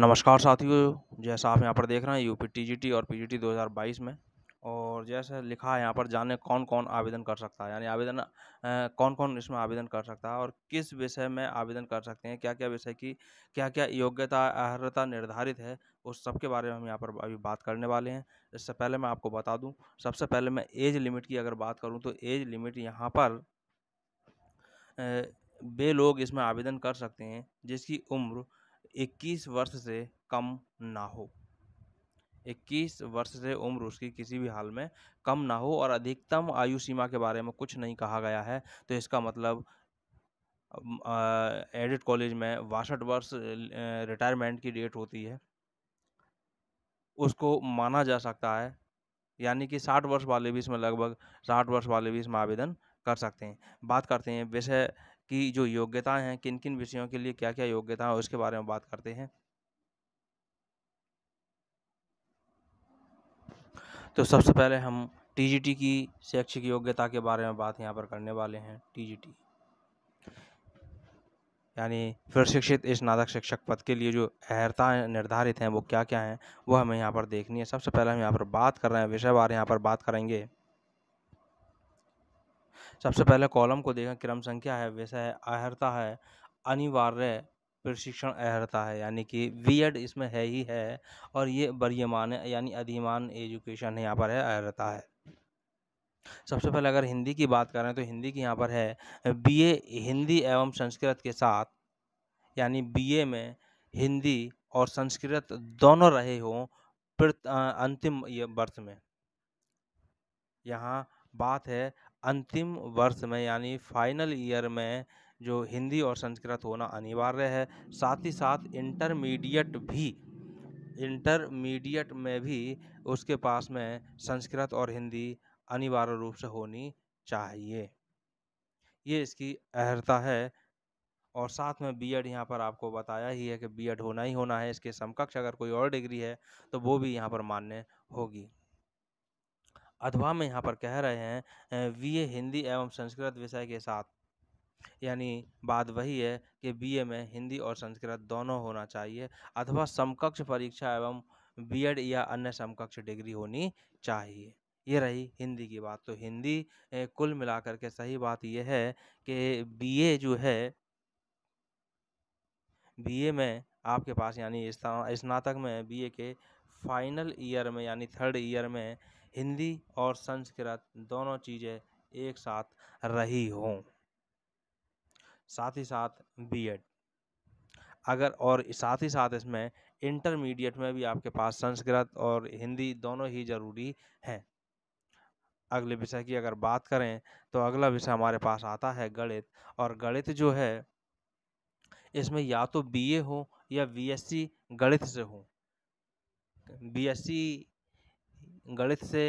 नमस्कार साथियों जैसा आप यहाँ पर देख रहे हैं यूपी टीजीटी और पीजीटी 2022 में और जैसा लिखा है यहाँ पर जाने कौन कौन आवेदन कर सकता है यानी आवेदन कौन कौन इसमें आवेदन कर सकता है और किस विषय में आवेदन कर सकते हैं क्या क्या विषय की क्या क्या योग्यता अर्हता निर्धारित है उस सब के बारे में हम यहाँ पर अभी बात करने वाले हैं इससे पहले मैं आपको बता दूँ सबसे पहले मैं एज लिमिट की अगर बात करूँ तो एज लिमिट यहाँ पर वे लोग इसमें आवेदन कर सकते हैं जिसकी उम्र 21 वर्ष से कम ना हो 21 वर्ष से उम्र उसकी किसी भी हाल में कम ना हो और अधिकतम आयु सीमा के बारे में कुछ नहीं कहा गया है तो इसका मतलब एडिट कॉलेज में बासठ वर्ष रिटायरमेंट की डेट होती है उसको माना जा सकता है यानी कि साठ वर्ष वाले भी इसमें लगभग साठ वर्ष वाले भी इसमें आवेदन कर सकते हैं बात करते हैं विषय की जो योग्यताएं हैं किन किन विषयों के लिए क्या क्या योग्यता है उसके बारे में बात करते हैं तो सबसे पहले हम टीजीटी की शैक्षिक योग्यता के बारे में बात यहाँ पर करने वाले हैं टीजीटी यानी प्रशिक्षित स्नातक शिक्षक पद के लिए जो अहर्ता निर्धारित हैं वो क्या क्या हैं वो हमें यहाँ पर देखनी है सबसे पहले हम यहाँ पर बात कर रहे हैं विषय बार यहाँ पर बात करेंगे सबसे पहले कॉलम को देखें क्रम संख्या है वैसे है अहर्ता है अनिवार्य प्रशिक्षण अहर्ता है यानी कि वी इसमें है ही है और ये बरियमान यानी अधिमान एजुकेशन यहाँ पर है अहर्ता है सबसे पहले अगर हिंदी की बात करें तो हिंदी की यहाँ पर है बीए हिंदी एवं संस्कृत के साथ यानी बीए में हिंदी और संस्कृत दोनों रहे हों अंतिम वर्ष में यहाँ बात है अंतिम वर्ष में यानी फाइनल ईयर में जो हिंदी और संस्कृत होना अनिवार्य है साथ ही साथ इंटरमीडिएट भी इंटरमीडिएट में भी उसके पास में संस्कृत और हिंदी अनिवार्य रूप से होनी चाहिए ये इसकी अहर्ता है और साथ में बीएड यहाँ पर आपको बताया ही है कि बीएड होना ही होना है इसके समकक्ष अगर कोई और डिग्री है तो वो भी यहाँ पर मान्य होगी अथवा में यहाँ पर कह रहे हैं बी ए हिंदी एवं संस्कृत विषय के साथ यानी बात वही है कि बी ए में हिंदी और संस्कृत दोनों होना चाहिए अथवा समकक्ष परीक्षा एवं बी एड या अन्य समकक्ष डिग्री होनी चाहिए ये रही हिंदी की बात तो हिंदी कुल मिलाकर के सही बात यह है कि बी ए जो है बी ए में आपके पास यानी स्नातक में बी ए के फाइनल ईयर में यानी थर्ड ईयर में हिंदी और संस्कृत दोनों चीज़ें एक साथ रही हों साथ ही साथ बीएड अगर और साथ ही साथ इसमें इंटरमीडिएट में भी आपके पास संस्कृत और हिंदी दोनों ही ज़रूरी हैं अगले विषय की अगर बात करें तो अगला विषय हमारे पास आता है गणित और गणित जो है इसमें या तो बीए हो या बीएससी गणित से हो बीएससी गणित से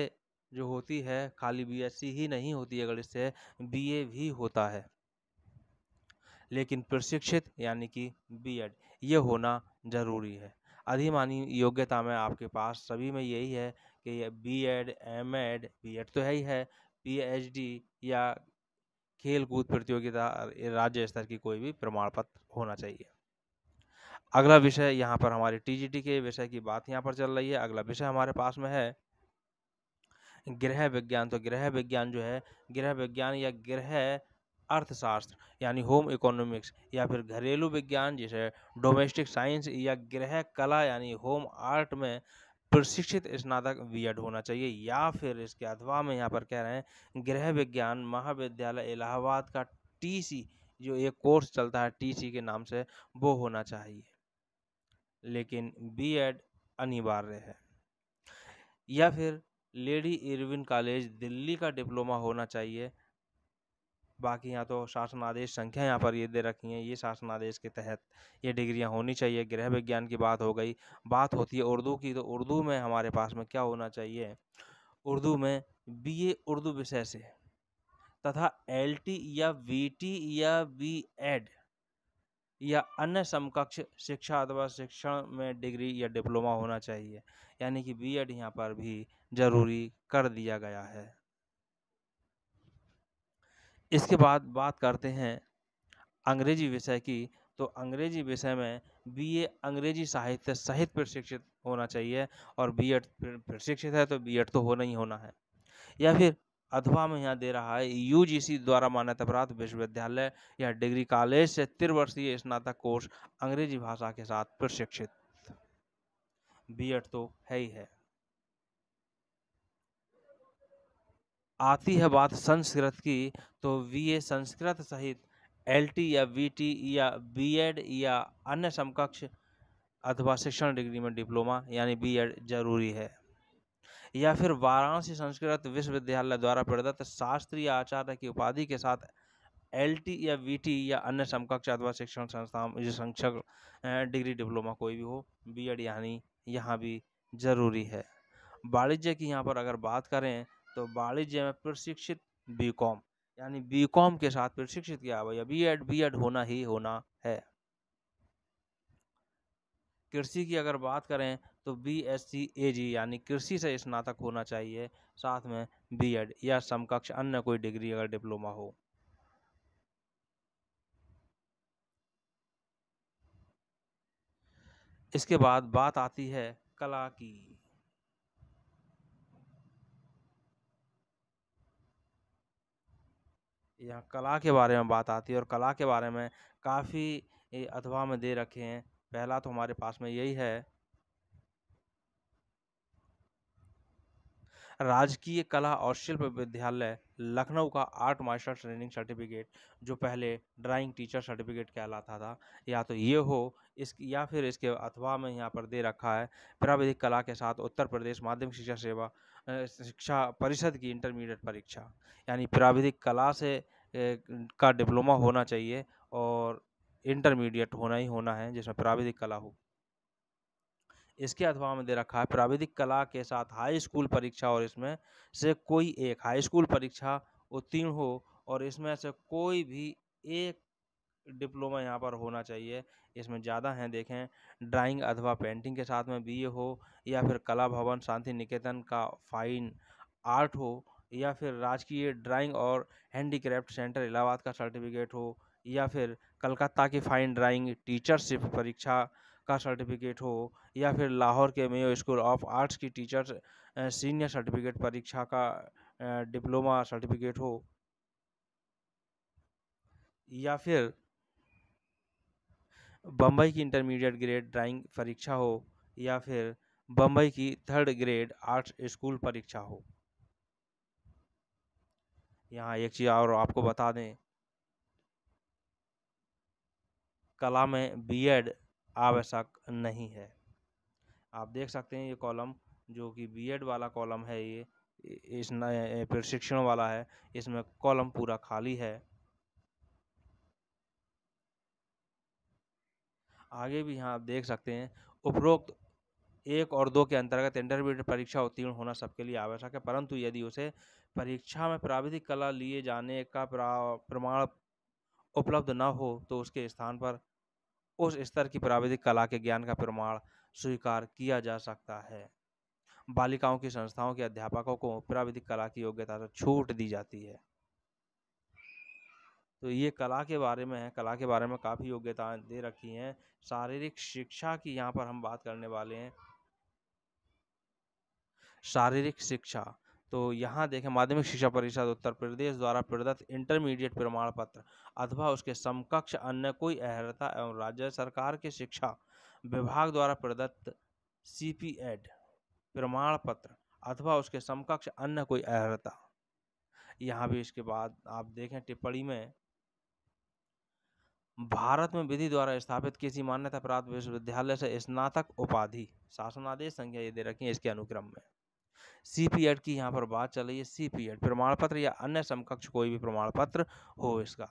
जो होती है खाली बीएससी ही नहीं होती है गणित से बीए भी होता है लेकिन प्रशिक्षित यानी कि बीएड ये होना ज़रूरी है अधिमानी योग्यता में आपके पास सभी में यही है कि B Ed M Ed B Ed तो है ही है पी एच डी या खेल कूद प्रतियोगिता राज्य स्तर की कोई भी प्रमाण पत्र होना चाहिए अगला विषय यहाँ पर हमारे टीजीटी के विषय की बात यहाँ पर चल रही है अगला विषय हमारे पास में है गृह विज्ञान तो गृह विज्ञान जो है गृह विज्ञान या गृह अर्थशास्त्र यानी होम इकोनॉमिक्स या फिर घरेलू विज्ञान जिसे डोमेस्टिक साइंस या गृह कला यानी होम आर्ट में प्रशिक्षित स्नातक एड होना चाहिए या फिर इसके अथवा में यहाँ पर कह रहे हैं गृह विज्ञान महाविद्यालय इलाहाबाद का टीसी जो एक कोर्स चलता है टीसी के नाम से वो होना चाहिए लेकिन बीएड अनिवार्य है या फिर लेडी इरविन कॉलेज दिल्ली का डिप्लोमा होना चाहिए बाकी यहाँ तो शासन आदेश संख्या यहाँ पर ये दे रखी है ये शासन आदेश के तहत ये डिग्रियाँ होनी चाहिए गृह विज्ञान की बात हो गई बात होती है उर्दू की तो उर्दू में हमारे पास में क्या होना चाहिए उर्दू में बी ए उर्दू विषय से तथा एल टी या टी या बी एड या अन्य समकक्ष शिक्षा अथवा शिक्षण में डिग्री या डिप्लोमा होना चाहिए यानी कि बीएड यहाँ पर भी जरूरी कर दिया गया है इसके बाद बात करते हैं अंग्रेजी विषय की तो अंग्रेजी विषय में बीए अंग्रेजी साहित्य सहित प्रशिक्षित होना चाहिए और बीएड प्रशिक्षित है तो बीएड तो होना ही होना है या फिर अथवा में यहाँ दे रहा है यूजीसी द्वारा मान्यता प्राप्त विश्वविद्यालय या डिग्री कॉलेज से त्रिवर्षीय स्नातक कोर्स अंग्रेजी भाषा के साथ प्रशिक्षित बीएड तो है ही है आती है बात संस्कृत की तो वीए संस्कृत सहित एलटी या वीटी या बीएड या अन्य समकक्ष अथवा शिक्षण डिग्री में डिप्लोमा यानी बीएड जरूरी है या फिर वाराणसी संस्कृत विश्वविद्यालय द्वारा प्रदत्त शास्त्रीय आचार्य की उपाधि के साथ एल या वी या अन्य समकक्ष अथवा शिक्षण संस्थान में डिग्री डिप्लोमा कोई भी हो बी एड यानी यहाँ भी जरूरी है वाणिज्य की यहाँ पर अगर बात करें तो वाणिज्य में प्रशिक्षित बी कॉम यानी बी कॉम के साथ प्रशिक्षित किया हुआ या बी एड बी एड होना ही होना है कृषि की अगर बात करें तो बी एस सी ए जी यानी कृषि से स्नातक होना चाहिए साथ में बी एड या समकक्ष अन्य कोई डिग्री अगर डिप्लोमा हो इसके बाद बात आती है कला की यहाँ कला के बारे में बात आती है और कला के बारे में काफ़ी अथवा में दे रखे हैं पहला तो हमारे पास में यही है राजकीय कला और शिल्प विद्यालय लखनऊ का आर्ट मास्टर ट्रेनिंग सर्टिफिकेट जो पहले ड्राइंग टीचर सर्टिफिकेट कहलाता था या तो ये हो इस या फिर इसके अथवा में यहाँ पर दे रखा है प्राविधिक कला के साथ उत्तर प्रदेश माध्यमिक शिक्षा सेवा शिक्षा परिषद की इंटरमीडिएट परीक्षा यानी प्राविधिक कला से का डिप्लोमा होना चाहिए और इंटरमीडिएट होना ही होना है जिसमें प्राविधिक कला हो इसके अथवा में दे रखा है प्राविधिक कला के साथ हाई स्कूल परीक्षा और इसमें से कोई एक हाई स्कूल परीक्षा उत्तीर्ण हो और इसमें से कोई भी एक डिप्लोमा यहाँ पर होना चाहिए इसमें ज़्यादा हैं देखें ड्राइंग अथवा पेंटिंग के साथ में बीए हो या फिर कला भवन शांति निकेतन का फाइन आर्ट हो या फिर राजकीय ड्राइंग और हैंडीक्राफ्ट सेंटर इलाहाबाद का सर्टिफिकेट हो या फिर कलकत्ता की फ़ाइन ड्राइंग टीचरशिप परीक्षा का सर्टिफिकेट हो या फिर लाहौर के मेयो स्कूल ऑफ आर्ट्स की टीचर्स सीनियर सर्टिफिकेट परीक्षा का डिप्लोमा सर्टिफिकेट हो या फिर बम्बई की इंटरमीडिएट ग्रेड ड्राइंग परीक्षा हो या फिर बम्बई की थर्ड ग्रेड आर्ट्स स्कूल परीक्षा हो यहाँ एक चीज़ और आपको बता दें कला में बीएड आवश्यक नहीं है आप देख सकते हैं ये कॉलम जो कि बीएड वाला कॉलम है ये इस प्रशिक्षण वाला है इसमें कॉलम पूरा खाली है आगे भी यहाँ आप देख सकते हैं उपरोक्त एक और दो के अंतर्गत इंटरमीडिएट परीक्षा उत्तीर्ण होना सबके लिए आवश्यक है परंतु यदि उसे परीक्षा में प्राविधिक कला लिए जाने का प्रमाण उपलब्ध न हो तो उसके स्थान पर उस स्तर की प्राविधिक कला के ज्ञान का प्रमाण स्वीकार किया जा सकता है बालिकाओं की संस्थाओं के अध्यापकों को प्राविधिक कला की योग्यता से तो छूट दी जाती है तो ये कला के बारे में है कला के बारे में काफ़ी योग्यताएं दे रखी हैं शारीरिक शिक्षा की यहाँ पर हम बात करने वाले हैं शारीरिक शिक्षा तो यहाँ देखें माध्यमिक शिक्षा परिषद उत्तर प्रदेश द्वारा प्रदत्त इंटरमीडिएट प्रमाण पत्र अथवा उसके समकक्ष अन्य कोई अहर्ता एवं राज्य सरकार के शिक्षा विभाग द्वारा प्रदत्त सी पी एड प्रमाण पत्र अथवा उसके समकक्ष अन्य कोई अहर्ता यहाँ भी इसके बाद आप देखें टिप्पणी में भारत में विधि द्वारा स्थापित किसी मान्यता प्राप्त विश्वविद्यालय से स्नातक उपाधि शासनादेश संख्या ये दे रखी है इसके अनुक्रम में सी पी एड की यहाँ पर बात चल रही है सी पी एड प्रमाण पत्र या अन्य समकक्ष कोई भी प्रमाण पत्र हो इसका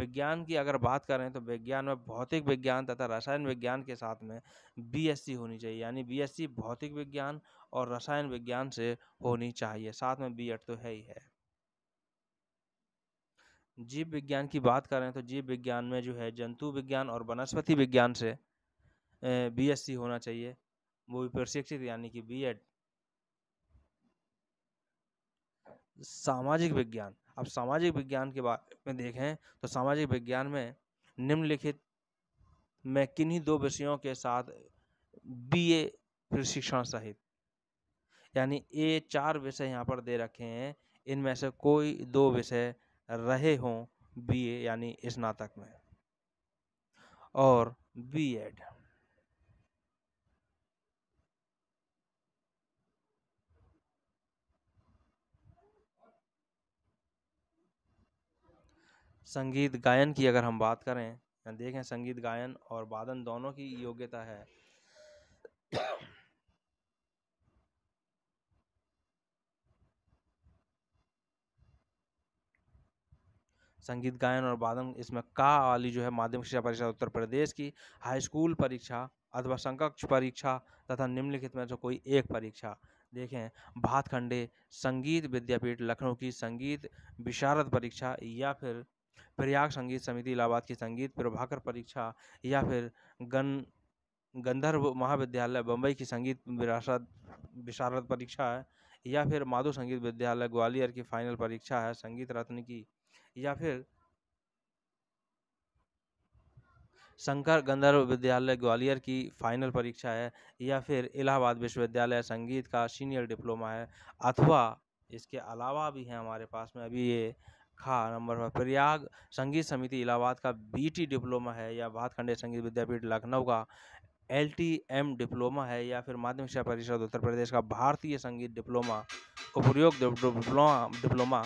विज्ञान की अगर बात करें तो विज्ञान में भौतिक विज्ञान तथा रसायन विज्ञान के साथ में बीएससी होनी चाहिए यानी बीएससी भौतिक विज्ञान और रसायन विज्ञान से होनी चाहिए साथ में बीएड तो है ही है जीव विज्ञान की बात करें तो जीव विज्ञान में जो है जंतु विज्ञान और वनस्पति विज्ञान से बीएससी होना चाहिए वो भी प्रशिक्षित यानी कि बीएड सामाजिक विज्ञान अब सामाजिक विज्ञान के बारे में देखें तो सामाजिक विज्ञान में निम्नलिखित में किन्हीं दो विषयों के साथ बीए प्रशिक्षण सहित यानी ए चार विषय यहाँ पर दे रखे हैं इनमें से कोई दो विषय रहे हों बीए यानी स्नातक में और बीएड संगीत गायन की अगर हम बात करें देखें संगीत गायन और वादन दोनों की योग्यता है संगीत गायन और वादन इसमें का वाली जो है माध्यमिक शिक्षा परीक्षा उत्तर प्रदेश की हाई स्कूल परीक्षा अथवा समकक्ष परीक्षा तथा निम्नलिखित में से कोई एक परीक्षा देखें भातखंडे संगीत विद्यापीठ लखनऊ की संगीत विशारद परीक्षा या फिर प्रयाग संगीत समिति इलाहाबाद की संगीत प्रभाकर परीक्षा या फिर गन गंधर्व महाविद्यालय बम्बई की संगीत विरासत विशारद परीक्षा है या फिर माधु संगीत विद्यालय ग्वालियर की फाइनल परीक्षा है संगीत रत्न की या फिर शंकर गंधर्व विद्यालय ग्वालियर की फाइनल परीक्षा है या फिर इलाहाबाद विश्वविद्यालय संगीत का सीनियर डिप्लोमा है अथवा इसके अलावा भी हैं हमारे पास में अभी ये खा नंबर पर प्रयाग संगीत समिति इलाहाबाद का बीटी डिप्लोमा है या भातखंडे संगीत विद्यापीठ लखनऊ का एल डिप्लोमा है या फिर माध्यमिक शिक्षा परिषद उत्तर प्रदेश का भारतीय संगीत डिप्लोमा उपयोग डिप्लोमा डिप्लोमा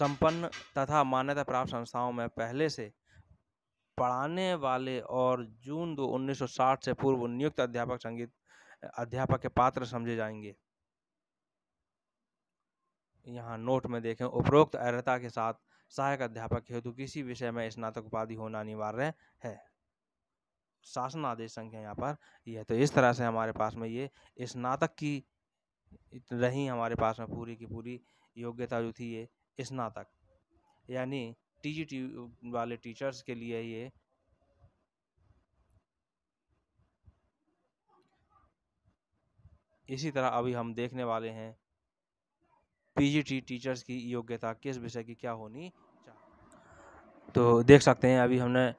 संपन्न तथा मान्यता प्राप्त संस्थाओं में पहले से पढ़ाने वाले और जून दो 1960 से पूर्व नियुक्त अध्यापक संगीत अध्यापक के पात्र समझे जाएंगे यहाँ नोट में देखें उपरोक्त अर्हता के साथ सहायक अध्यापक हेतु किसी विषय में स्नातक उपाधि होना अनिवार्य है शासन आदेश संख्या यहाँ पर यह तो इस तरह से हमारे पास में ये स्नातक की रही हमारे पास में पूरी की पूरी योग्यता जो थी ये स्नातक यानी टी जी टी वाले टीचर्स के लिए ये इसी तरह अभी हम देखने वाले हैं पीजीटी टीचर्स की योग्यता किस विषय की क्या होनी चाहिए तो देख सकते हैं अभी हमने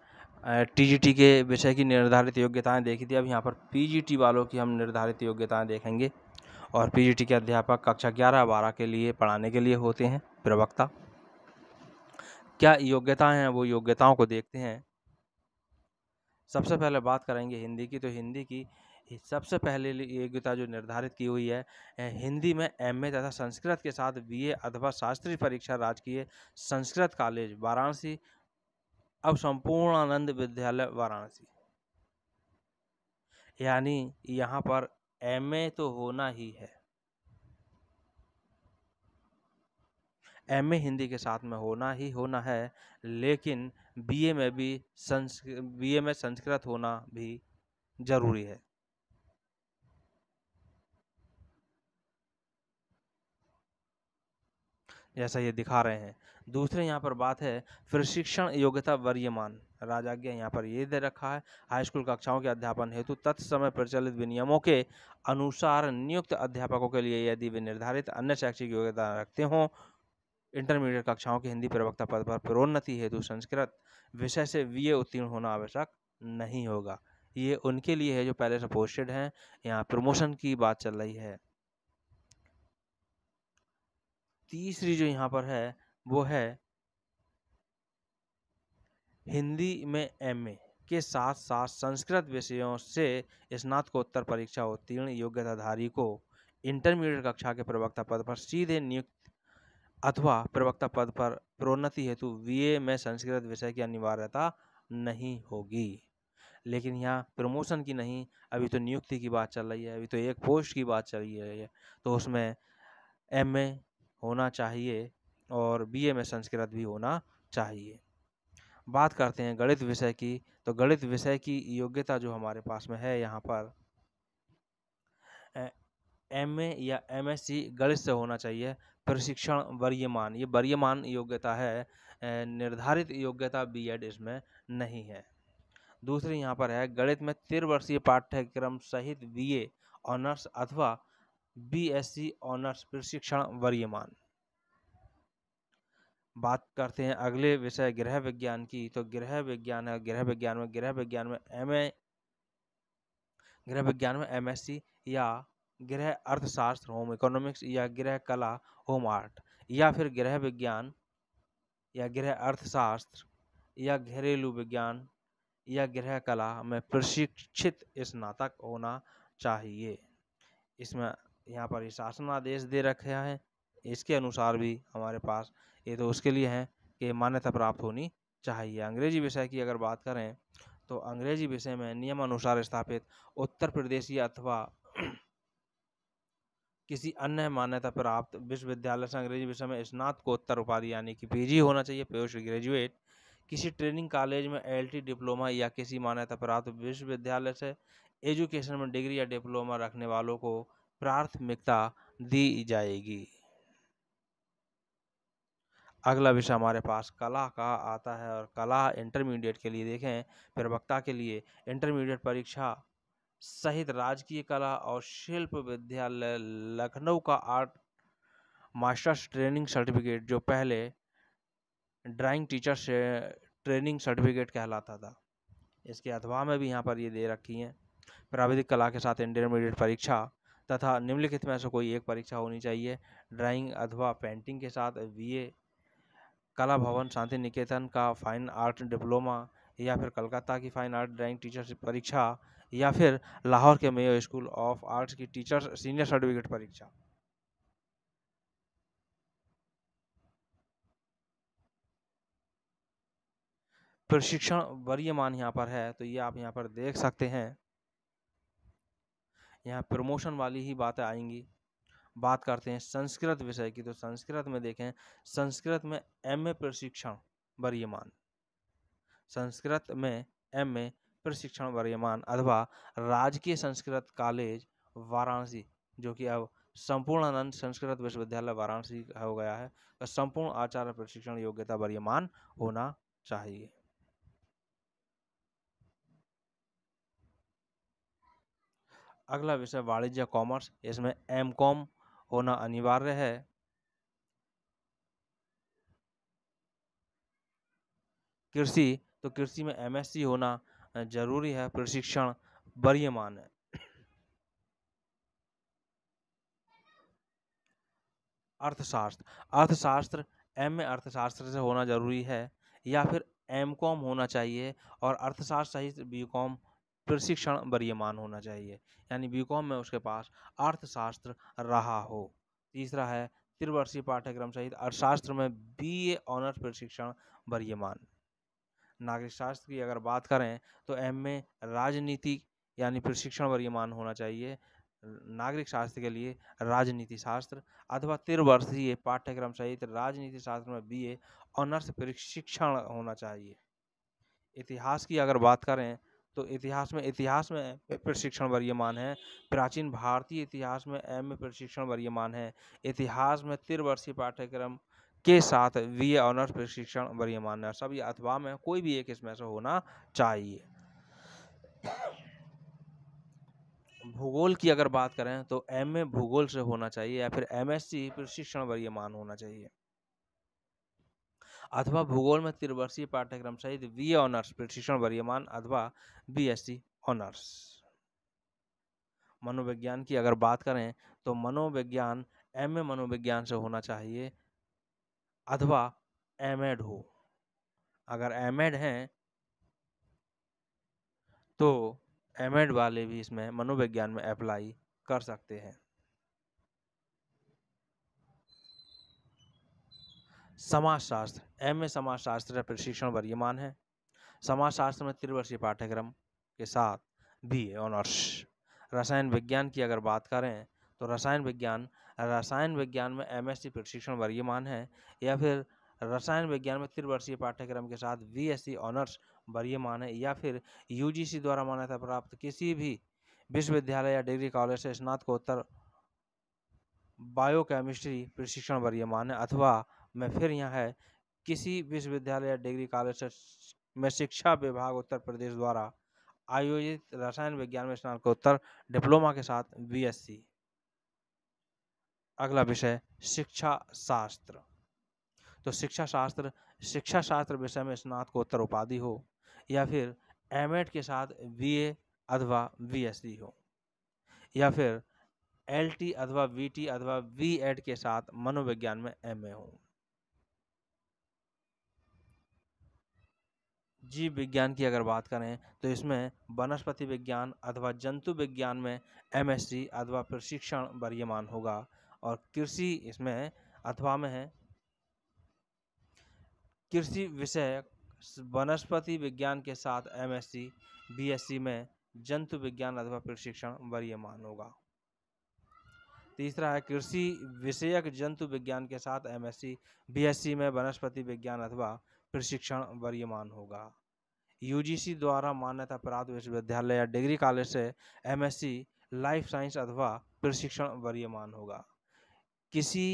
टीजीटी के विषय की निर्धारित योग्यताएं देखी थी अब यहाँ पर पीजीटी वालों की हम निर्धारित योग्यताएं देखेंगे और पीजीटी के अध्यापक कक्षा ग्यारह बारह के लिए पढ़ाने के लिए होते हैं प्रवक्ता क्या योग्यताएं हैं वो योग्यताओं को देखते हैं सबसे पहले बात करेंगे हिंदी की तो हिंदी की सबसे पहले योग्यता जो निर्धारित की हुई है हिंदी में एमए तथा संस्कृत के साथ बीए अथवा शास्त्रीय परीक्षा राजकीय संस्कृत कॉलेज वाराणसी अब संपूर्णानंद विद्यालय वाराणसी यानी यहाँ पर एमए तो होना ही है एमए हिंदी के साथ में होना ही होना है लेकिन बीए में भी संस्कृत बीए में संस्कृत होना भी ज़रूरी है जैसा ये दिखा रहे हैं दूसरे यहाँ पर बात है प्रशिक्षण योग्यता वर्यमान राजाज्ञा यहाँ पर ये दे रखा है हाई स्कूल कक्षाओं के अध्यापन हेतु तत्समय प्रचलित विनियमों के अनुसार नियुक्त अध्यापकों के लिए यदि वे निर्धारित अन्य शैक्षिक योग्यता रखते हों इंटरमीडिएट कक्षाओं के हिंदी प्रवक्ता पद पर प्रोन्नति हेतु संस्कृत विषय से वी उत्तीर्ण होना आवश्यक नहीं होगा ये उनके लिए है जो पहले से पोस्टेड हैं यहाँ प्रमोशन की बात चल रही है तीसरी जो यहाँ पर है वो है हिंदी में एमए के साथ साथ संस्कृत विषयों से स्नातकोत्तर परीक्षा उत्तीर्ण योग्यताधारी को इंटरमीडिएट कक्षा के प्रवक्ता पद पर सीधे नियुक्त अथवा प्रवक्ता पद पर प्रोन्नति हेतु ए में संस्कृत विषय की अनिवार्यता नहीं होगी लेकिन यहाँ प्रमोशन की नहीं अभी तो नियुक्ति की बात चल रही है अभी तो एक पोस्ट की बात चल रही है तो उसमें एम ए होना चाहिए और बीए में संस्कृत भी होना चाहिए बात करते हैं गणित विषय की तो गणित विषय की योग्यता जो हमारे पास में है यहाँ पर एम ए या एम एस सी गणित से होना चाहिए प्रशिक्षण वर्यमान ये वर्यमान योग्यता है निर्धारित योग्यता बी एड इसमें नहीं है दूसरी यहाँ पर है गणित में तीन वर्षीय पाठ्यक्रम सहित बी ए ऑनर्स अथवा बीएससी ऑनर्स प्रशिक्षण वर्यमान बात करते हैं अगले विषय गृह विज्ञान की तो गृह विज्ञान है गृह विज्ञान में गृह विज्ञान में एम गृह विज्ञान में एमएससी या गृह अर्थशास्त्र होम इकोनॉमिक्स या गृह कला होम आर्ट या फिर गृह विज्ञान या गृह अर्थशास्त्र या घरेलू विज्ञान या गृह कला में प्रशिक्षित स्नातक होना चाहिए इसमें यहाँ पर शासन आदेश दे रखे हैं इसके अनुसार भी हमारे पास ये तो उसके लिए हैं कि मान्यता प्राप्त होनी चाहिए अंग्रेजी विषय की अगर बात करें तो अंग्रेजी विषय में नियमानुसार स्थापित उत्तर प्रदेशीय अथवा किसी अन्य मान्यता प्राप्त विश्वविद्यालय से अंग्रेजी विषय में स्नातकोत्तर उपाधि यानी कि पी होना चाहिए पोस्ट ग्रेजुएट किसी ट्रेनिंग कॉलेज में एल डिप्लोमा या किसी मान्यता प्राप्त विश्वविद्यालय से एजुकेशन में डिग्री या डिप्लोमा रखने वालों को प्राथमिकता दी जाएगी अगला विषय हमारे पास कला का आता है और कला इंटरमीडिएट के लिए देखें प्रवक्ता के लिए इंटरमीडिएट परीक्षा सहित राजकीय कला और शिल्प विद्यालय लखनऊ का आर्ट मास्टर्स ट्रेनिंग सर्टिफिकेट जो पहले ड्राइंग टीचर से ट्रेनिंग सर्टिफिकेट कहलाता था इसके अथवा में भी यहाँ पर ये दे रखी हैं प्राविधिक कला के साथ इंटरमीडिएट परीक्षा तथा निम्नलिखित में से कोई एक परीक्षा होनी चाहिए ड्राइंग अथवा पेंटिंग के साथ ए कला भवन शांति निकेतन का फाइन आर्ट डिप्लोमा या फिर कलकत्ता की फाइन आर्ट ड्राइंग टीचर्स परीक्षा या फिर लाहौर के मेयो स्कूल ऑफ आर्ट्स की टीचर्स सीनियर सर्टिफिकेट परीक्षा प्रशिक्षण वरीयमान यहाँ पर है तो ये आप यहाँ पर देख सकते हैं यहाँ प्रमोशन वाली ही बातें आएंगी बात करते हैं संस्कृत विषय की तो संस्कृत में देखें संस्कृत में एम ए प्रशिक्षण वर्यमान संस्कृत में एम ए प्रशिक्षण वर्यमान अथवा राजकीय संस्कृत कॉलेज वाराणसी जो कि अब संपूर्णानंद संस्कृत विश्वविद्यालय वाराणसी हो गया है तो संपूर्ण आचार्य प्रशिक्षण योग्यता वर्यमान होना चाहिए अगला विषय वाणिज्य कॉमर्स इसमें एम कॉम होना अनिवार्य है कृषि तो कृषि में एमएससी होना जरूरी है प्रशिक्षण वरीयमान है अर्थशास्त्र अर्थशास्त्र एम में अर्थशास्त्र से होना जरूरी है या फिर एम कॉम होना चाहिए और अर्थशास्त्र सहित बी कॉम प्रशिक्षण वर्यमान होना चाहिए यानी बीकॉम में उसके पास अर्थशास्त्र रहा हो तीसरा है त्रिवर्षीय पाठ्यक्रम सहित अर्थशास्त्र में बी ए ऑनर्स प्रशिक्षण वर्यमान नागरिक शास्त्र की अगर बात करें तो एम ए राजनीति यानी प्रशिक्षण वर्यमान होना चाहिए नागरिक शास्त्र के लिए राजनीति शास्त्र अथवा त्रिवर्षीय पाठ्यक्रम सहित राजनीति शास्त्र में बी ए ऑनर्स प्रशिक्षण होना चाहिए इतिहास की अगर बात करें तो इतिहास में इतिहास में प्रशिक्षण वर्यमान है प्राचीन भारतीय इतिहास में एम ए प्रशिक्षण वर्यमान है इतिहास में त्रिवर्षीय पाठ्यक्रम के साथ वी ए ऑनर्स प्रशिक्षण वर्यमान है सब अथवा में कोई भी एक इसमें से होना चाहिए भूगोल की अगर बात करें तो एम ए भूगोल से होना चाहिए या फिर एम एस सी प्रशिक्षण वर्यमान होना चाहिए अथवा भूगोल में त्रिवर्षीय पाठ्यक्रम सहित वी ऑनर्स प्रशिक्षण वर्यमान अथवा बी एस सी ऑनर्स मनोविज्ञान की अगर बात करें तो मनोविज्ञान एम ए मनोविज्ञान से होना चाहिए अथवा एम एड हो अगर एम एड हैं तो एम एड वाले भी इसमें मनोविज्ञान में अप्लाई कर सकते हैं समाजशास्त्र एम ए समाजशास्त्र प्रशिक्षण वर्यमान है समाजशास्त्र में त्रिवर्षीय पाठ्यक्रम के साथ बी ए ऑनर्स रसायन विज्ञान की अगर बात करें तो रसायन विज्ञान रसायन विज्ञान में एम एस सी प्रशिक्षण वर्यमान है या फिर रसायन विज्ञान में त्रिवर्षीय पाठ्यक्रम के साथ बी एस सी ऑनर्स वर्यमान है या फिर यू जी सी द्वारा मान्यता प्राप्त किसी भी विश्वविद्यालय या डिग्री कॉलेज से स्नातकोत्तर बायोकेमिस्ट्री प्रशिक्षण वर्यमान है अथवा मैं फिर यहाँ है किसी विश्वविद्यालय या डिग्री कॉलेज में शिक्षा विभाग उत्तर प्रदेश द्वारा आयोजित रसायन विज्ञान में स्नातकोत्तर डिप्लोमा के साथ बीएससी अगला विषय शिक्षा शास्त्र तो शिक्षा शास्त्र शिक्षा शास्त्र विषय में स्नातकोत्तर उपाधि हो या फिर एमएड के साथ बीए अथवा बीएससी हो या फिर एलटी अथवा वीटी अथवा बीएड के साथ मनोविज्ञान में एमए हो जीव विज्ञान की अगर बात करें तो इसमें वनस्पति विज्ञान अथवा जंतु विज्ञान में एमएससी अथवा प्रशिक्षण वर्यमान होगा और कृषि इसमें अथवा में है कृषि विषय वनस्पति विज्ञान के साथ एस सी में जंतु विज्ञान अथवा प्रशिक्षण वर्यमान होगा तीसरा है कृषि विषयक जंतु विज्ञान के साथ एमएससी सी में वनस्पति विज्ञान अथवा प्रशिक्षण वर्यमान होगा यूजीसी द्वारा मान्यता प्राप्त विश्वविद्यालय या डिग्री कॉलेज से एमएससी लाइफ साइंस अथवा प्रशिक्षण वर्यमान होगा किसी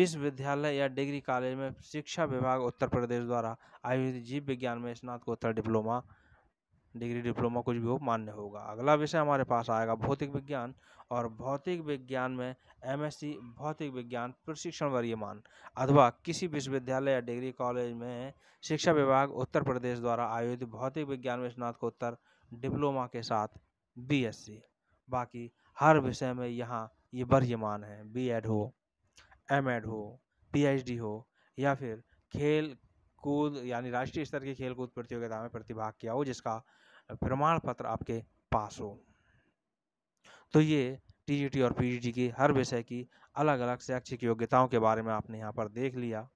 विश्वविद्यालय या डिग्री कॉलेज में शिक्षा विभाग उत्तर प्रदेश द्वारा आयोजित जीव विज्ञान में स्नातकोत्तर डिप्लोमा डिग्री डिप्लोमा कुछ भी हो मान्य होगा अगला विषय हमारे पास आएगा भौतिक विज्ञान और भौतिक विज्ञान में एमएससी भौतिक विज्ञान प्रशिक्षण वर्यमान अथवा किसी विश्वविद्यालय या डिग्री कॉलेज में शिक्षा विभाग उत्तर प्रदेश द्वारा आयोजित भौतिक विज्ञान में स्नातकोत्तर डिप्लोमा के साथ बी बाकी हर विषय में यहाँ ये वर्यमान है बी हो एम हो पी हो या फिर खेल कूद यानी राष्ट्रीय स्तर की खेल कूद प्रतियोगिता में प्रतिभाग किया हो जिसका प्रमाण पत्र आपके पास हो तो ये टीजीटी और पीजीटी की हर विषय की अलग अलग शैक्षिक योग्यताओं के बारे में आपने यहाँ पर देख लिया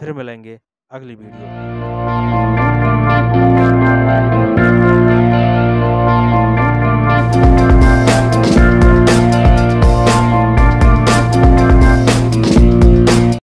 फिर मिलेंगे अगली वीडियो